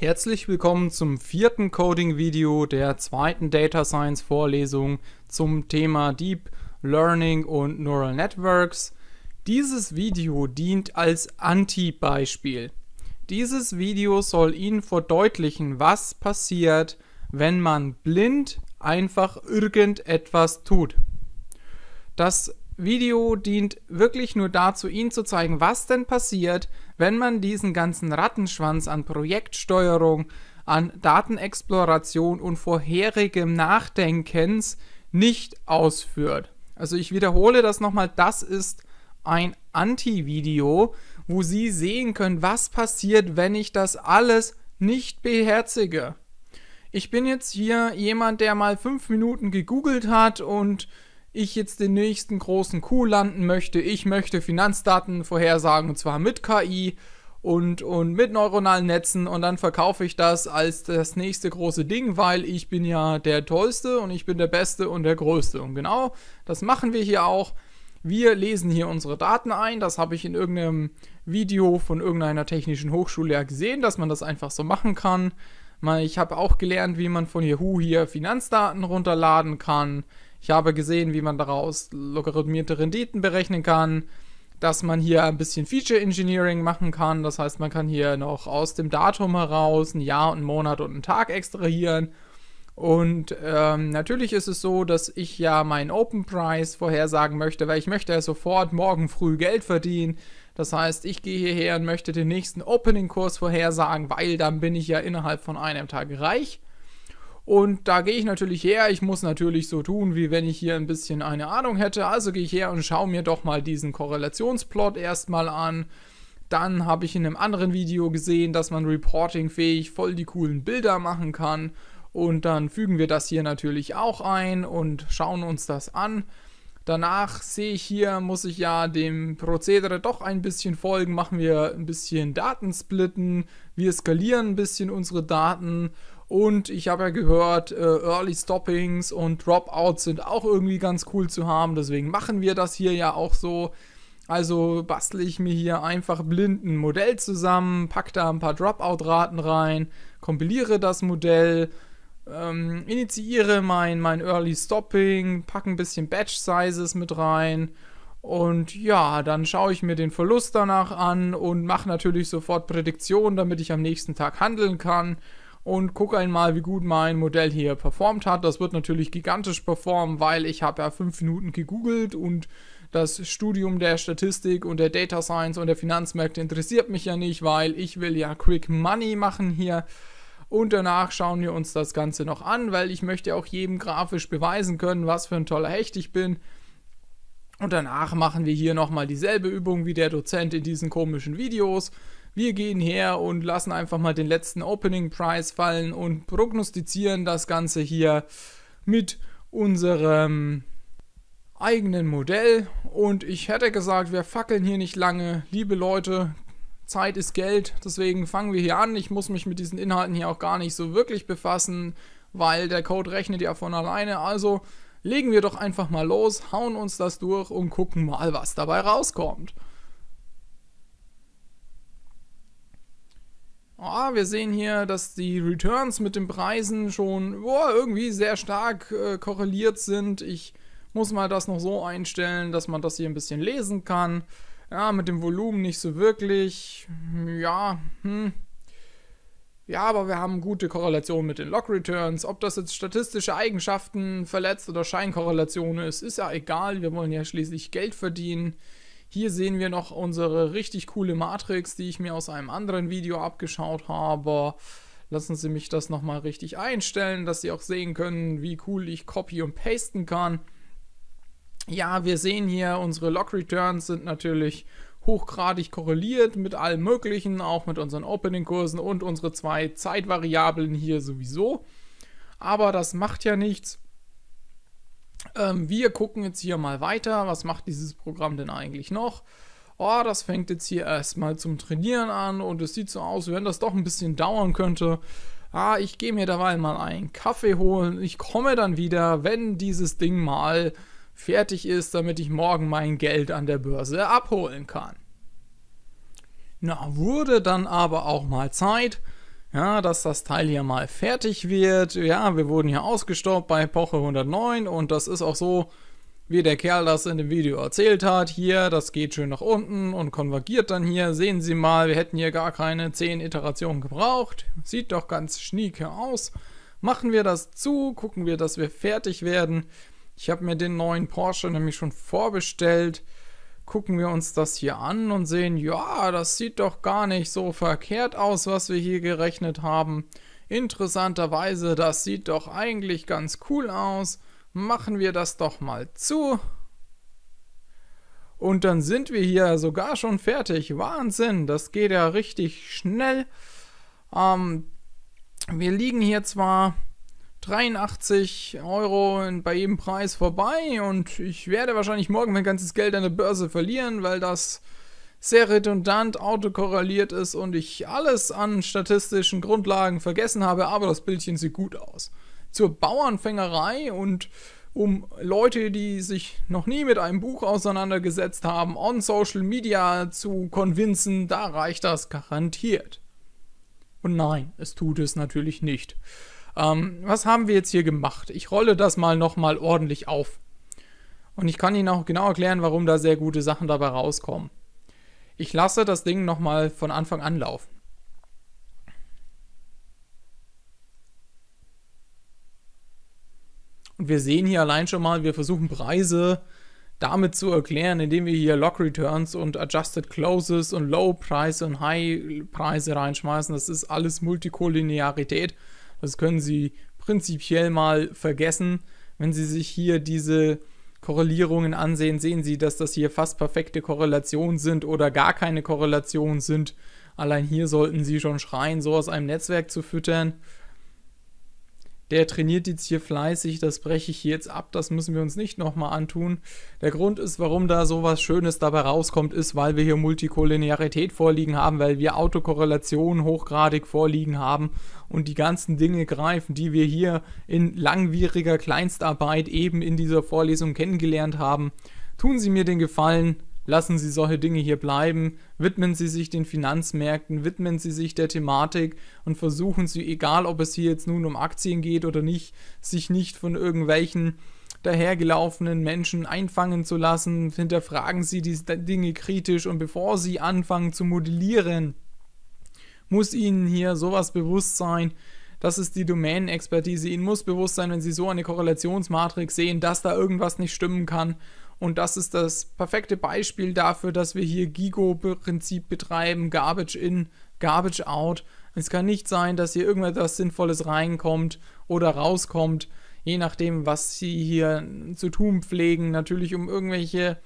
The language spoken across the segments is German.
Herzlich willkommen zum vierten Coding-Video der zweiten Data Science-Vorlesung zum Thema Deep Learning und Neural Networks. Dieses Video dient als Anti-Beispiel. Dieses Video soll Ihnen verdeutlichen, was passiert, wenn man blind einfach irgendetwas tut. Das Video dient wirklich nur dazu, Ihnen zu zeigen, was denn passiert, wenn man diesen ganzen Rattenschwanz an Projektsteuerung, an Datenexploration und vorherigem Nachdenkens nicht ausführt. Also ich wiederhole das nochmal, das ist ein Anti-Video, wo Sie sehen können, was passiert, wenn ich das alles nicht beherzige. Ich bin jetzt hier jemand, der mal fünf Minuten gegoogelt hat und ich jetzt den nächsten großen Coup landen möchte. Ich möchte Finanzdaten vorhersagen und zwar mit KI und, und mit neuronalen Netzen und dann verkaufe ich das als das nächste große Ding, weil ich bin ja der Tollste und ich bin der Beste und der Größte. Und genau das machen wir hier auch. Wir lesen hier unsere Daten ein. Das habe ich in irgendeinem Video von irgendeiner technischen Hochschule ja gesehen, dass man das einfach so machen kann. Ich habe auch gelernt, wie man von Yahoo hier Finanzdaten runterladen kann ich habe gesehen, wie man daraus logarithmierte Renditen berechnen kann, dass man hier ein bisschen Feature Engineering machen kann. Das heißt, man kann hier noch aus dem Datum heraus ein Jahr und einen Monat und einen Tag extrahieren. Und ähm, natürlich ist es so, dass ich ja meinen Open Price vorhersagen möchte, weil ich möchte ja sofort morgen früh Geld verdienen. Das heißt, ich gehe hierher und möchte den nächsten Opening-Kurs vorhersagen, weil dann bin ich ja innerhalb von einem Tag reich. Und da gehe ich natürlich her. Ich muss natürlich so tun, wie wenn ich hier ein bisschen eine Ahnung hätte. Also gehe ich her und schaue mir doch mal diesen Korrelationsplot erstmal an. Dann habe ich in einem anderen Video gesehen, dass man reportingfähig voll die coolen Bilder machen kann. Und dann fügen wir das hier natürlich auch ein und schauen uns das an. Danach sehe ich hier, muss ich ja dem Prozedere doch ein bisschen folgen, machen wir ein bisschen Datensplitten, wir skalieren ein bisschen unsere Daten und ich habe ja gehört, äh, Early Stoppings und Dropouts sind auch irgendwie ganz cool zu haben. Deswegen machen wir das hier ja auch so. Also bastle ich mir hier einfach blind ein Modell zusammen, packe da ein paar Dropout-Raten rein, kompiliere das Modell, ähm, initiiere mein, mein Early Stopping, packe ein bisschen Batch-Sizes mit rein. Und ja, dann schaue ich mir den Verlust danach an und mache natürlich sofort Prädiktionen, damit ich am nächsten Tag handeln kann und gucke einmal, wie gut mein Modell hier performt hat. Das wird natürlich gigantisch performen, weil ich habe ja fünf Minuten gegoogelt und das Studium der Statistik und der Data Science und der Finanzmärkte interessiert mich ja nicht, weil ich will ja Quick Money machen hier. Und danach schauen wir uns das Ganze noch an, weil ich möchte auch jedem grafisch beweisen können, was für ein toller Hecht ich bin. Und danach machen wir hier nochmal dieselbe Übung wie der Dozent in diesen komischen Videos. Wir gehen her und lassen einfach mal den letzten Opening Price fallen und prognostizieren das Ganze hier mit unserem eigenen Modell. Und ich hätte gesagt, wir fackeln hier nicht lange. Liebe Leute, Zeit ist Geld, deswegen fangen wir hier an. Ich muss mich mit diesen Inhalten hier auch gar nicht so wirklich befassen, weil der Code rechnet ja von alleine. Also legen wir doch einfach mal los, hauen uns das durch und gucken mal, was dabei rauskommt. Oh, wir sehen hier, dass die Returns mit den Preisen schon oh, irgendwie sehr stark äh, korreliert sind. Ich muss mal das noch so einstellen, dass man das hier ein bisschen lesen kann. Ja, mit dem Volumen nicht so wirklich. Ja, hm. Ja, aber wir haben gute Korrelation mit den Log-Returns. Ob das jetzt statistische Eigenschaften verletzt oder Scheinkorrelation ist, ist ja egal. Wir wollen ja schließlich Geld verdienen. Hier sehen wir noch unsere richtig coole Matrix, die ich mir aus einem anderen Video abgeschaut habe. Lassen Sie mich das nochmal richtig einstellen, dass Sie auch sehen können, wie cool ich copy und pasten kann. Ja, wir sehen hier, unsere Log Returns sind natürlich hochgradig korreliert mit allem Möglichen, auch mit unseren Opening-Kursen und unsere zwei Zeitvariablen hier sowieso. Aber das macht ja nichts. Ähm, wir gucken jetzt hier mal weiter. Was macht dieses Programm denn eigentlich noch? Oh, das fängt jetzt hier erstmal zum Trainieren an und es sieht so aus, wenn das doch ein bisschen dauern könnte. Ah, ich gehe mir dabei mal einen Kaffee holen. Ich komme dann wieder, wenn dieses Ding mal fertig ist, damit ich morgen mein Geld an der Börse abholen kann. Na, wurde dann aber auch mal Zeit ja, dass das Teil hier mal fertig wird. Ja, wir wurden hier ausgestoppt bei Epoche 109 und das ist auch so, wie der Kerl das in dem Video erzählt hat. Hier, das geht schön nach unten und konvergiert dann hier. Sehen Sie mal, wir hätten hier gar keine 10 Iterationen gebraucht. Sieht doch ganz schnieke aus. Machen wir das zu, gucken wir, dass wir fertig werden. Ich habe mir den neuen Porsche nämlich schon vorbestellt gucken wir uns das hier an und sehen, ja, das sieht doch gar nicht so verkehrt aus, was wir hier gerechnet haben. Interessanterweise, das sieht doch eigentlich ganz cool aus. Machen wir das doch mal zu. Und dann sind wir hier sogar schon fertig. Wahnsinn, das geht ja richtig schnell. Ähm, wir liegen hier zwar 83 Euro bei jedem Preis vorbei und ich werde wahrscheinlich morgen mein ganzes Geld an der Börse verlieren, weil das sehr redundant autokorreliert ist und ich alles an statistischen Grundlagen vergessen habe, aber das Bildchen sieht gut aus. Zur Bauernfängerei und um Leute, die sich noch nie mit einem Buch auseinandergesetzt haben, on Social Media zu konvinzen, da reicht das garantiert. Und nein, es tut es natürlich nicht. Ähm, was haben wir jetzt hier gemacht? Ich rolle das mal nochmal ordentlich auf. Und ich kann Ihnen auch genau erklären, warum da sehr gute Sachen dabei rauskommen. Ich lasse das Ding nochmal von Anfang an laufen. Und wir sehen hier allein schon mal, wir versuchen Preise damit zu erklären, indem wir hier Lock Returns und Adjusted Closes und Low Preise und High Preise reinschmeißen. Das ist alles Multikollinearität. Das können Sie prinzipiell mal vergessen. Wenn Sie sich hier diese Korrelierungen ansehen, sehen Sie, dass das hier fast perfekte Korrelationen sind oder gar keine Korrelationen sind. Allein hier sollten Sie schon schreien, so aus einem Netzwerk zu füttern der trainiert jetzt hier fleißig, das breche ich jetzt ab, das müssen wir uns nicht nochmal antun. Der Grund ist, warum da so was Schönes dabei rauskommt, ist, weil wir hier Multikollinearität vorliegen haben, weil wir Autokorrelation hochgradig vorliegen haben und die ganzen Dinge greifen, die wir hier in langwieriger Kleinstarbeit eben in dieser Vorlesung kennengelernt haben. Tun Sie mir den Gefallen, lassen Sie solche Dinge hier bleiben, widmen Sie sich den Finanzmärkten, widmen Sie sich der Thematik und versuchen Sie, egal ob es hier jetzt nun um Aktien geht oder nicht, sich nicht von irgendwelchen dahergelaufenen Menschen einfangen zu lassen, hinterfragen Sie diese Dinge kritisch und bevor Sie anfangen zu modellieren, muss Ihnen hier sowas bewusst sein, das ist die Domänenexpertise. Ihnen muss bewusst sein, wenn Sie so eine Korrelationsmatrix sehen, dass da irgendwas nicht stimmen kann und das ist das perfekte Beispiel dafür, dass wir hier Gigo-Prinzip betreiben, Garbage in, Garbage out. Es kann nicht sein, dass hier irgendetwas Sinnvolles reinkommt oder rauskommt, je nachdem, was sie hier zu tun pflegen. Natürlich, um irgendwelche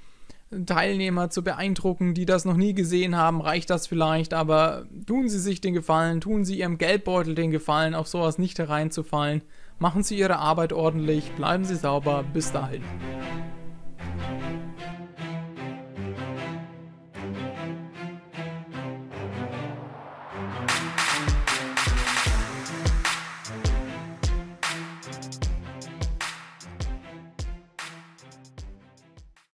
Teilnehmer zu beeindrucken, die das noch nie gesehen haben, reicht das vielleicht, aber tun Sie sich den Gefallen, tun Sie Ihrem Geldbeutel den Gefallen, auf sowas nicht hereinzufallen. Machen Sie Ihre Arbeit ordentlich, bleiben Sie sauber, bis dahin.